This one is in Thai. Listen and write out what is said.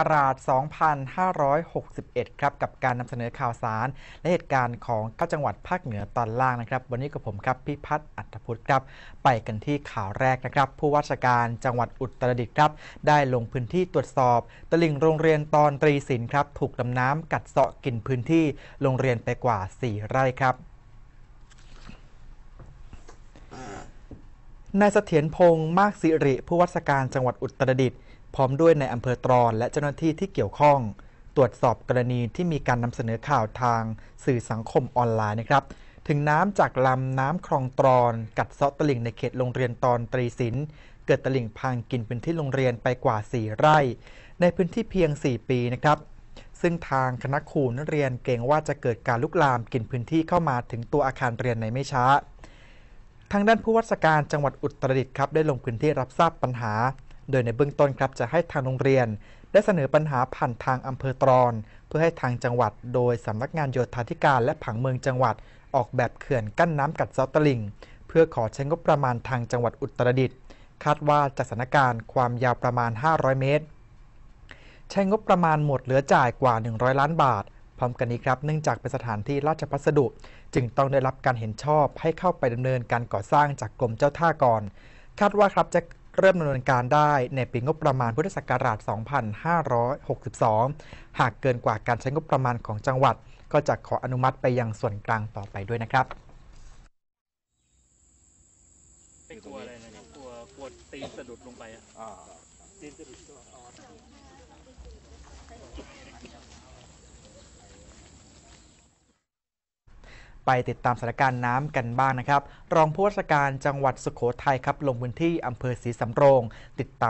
อราช2,561 ครับกับการนำเสนอข่าวสารและเหตุการณ์ของ9จังหวัดภาคเหนือตอนล่างนะครับ วันนี้กับผมครับพิพัฒน์อัตพุทธครับ ไปกันที่ข่าวแรกนะครับ ผู้ว่าราชการจังหวัดอุตรดิตถ์ครับ ได้ลงพื้นที่ตรวจสอบ ตลิ่งโรงเรียนตอนตรีศิลป์ครับ ถูกดำน้ำกัดเซาะกินพื้นที่โรงเรียนไปกว่า 4 ไร่ครับนายเสถียรพงศ์มากสิริ ผู้ว่าการจังหวัดอุตรดิตถ์พร้อมด้วยในอำเภอตรอนและเจ้าหน้าที่ที่เกี่ยวข้อง ตรวจสอบกรณีที่มีการนำเสนอข่าวทางสื่อสังคมออนไลน์นะครับ ถึงน้ำจากลำน้ำคลองตรอน กัดเซาะตลิ่งในเขตโรงเรียนตอนตรีศิลป์ เกิดตลิ่งพังกินพื้นที่โรงเรียนไปกว่า 4 ไร่ ในพื้นที่เพียง 4 ปีนะครับซึ่งทางคณะครูนักเรียนเกรงว่าจะเกิดการลุกลามกินพื้นที่เข้ามาถึงตัวอาคารเรียนในไม่ช้าทางด้านผู้ว่าราชการจังหวัดอุตรดิตถ์ครับได้ลงพื้นที่รับทราบปัญหาโดยในเบื้องต้นครับจะให้ทางโรงเรียนได้เสนอปัญหาผ่านทางอำเภอตรอน เพื่อให้ทางจังหวัดโดยสำนักงานโยธาธิการและผังเมืองจังหวัดออกแบบเขื่อนกั้นน้ำกัดเซาะตลิ่ง เพื่อขอใช้งบประมาณทางจังหวัดอุตรดิตถ์คาดว่าจากสถานการณ์ความยาวประมาณ 500 เมตรใช้งบประมาณหมดเหลือจ่ายกว่า 100 ล้านบาท พร้อมกันนี้ครับเนื่องจากเป็นสถานที่ราชพัสดุ จึงต้องได้รับการเห็นชอบให้เข้าไปดำเนินการก่อสร้างจากกรมเจ้าท่าก่อน คาดว่าครับจะเริ่มดำเนินการได้ในปีงบประมาณพุทธศักราช 2562 หากเกินกว่าการใช้งบประมาณของจังหวัด ก็จะขออนุมัติไปยังส่วนกลางต่อไปด้วยนะครับนตัวอะไรนะครับตัวตีนสะดุดลงไปอ่ะตีนสะดุดไปติดตามสถานการณ์น้ำกันบ้างนะครับ รองผู้ว่าราชการจังหวัดสุโขทัยครับ ลงพื้นที่อำเภอศรีสำโรงติดตาม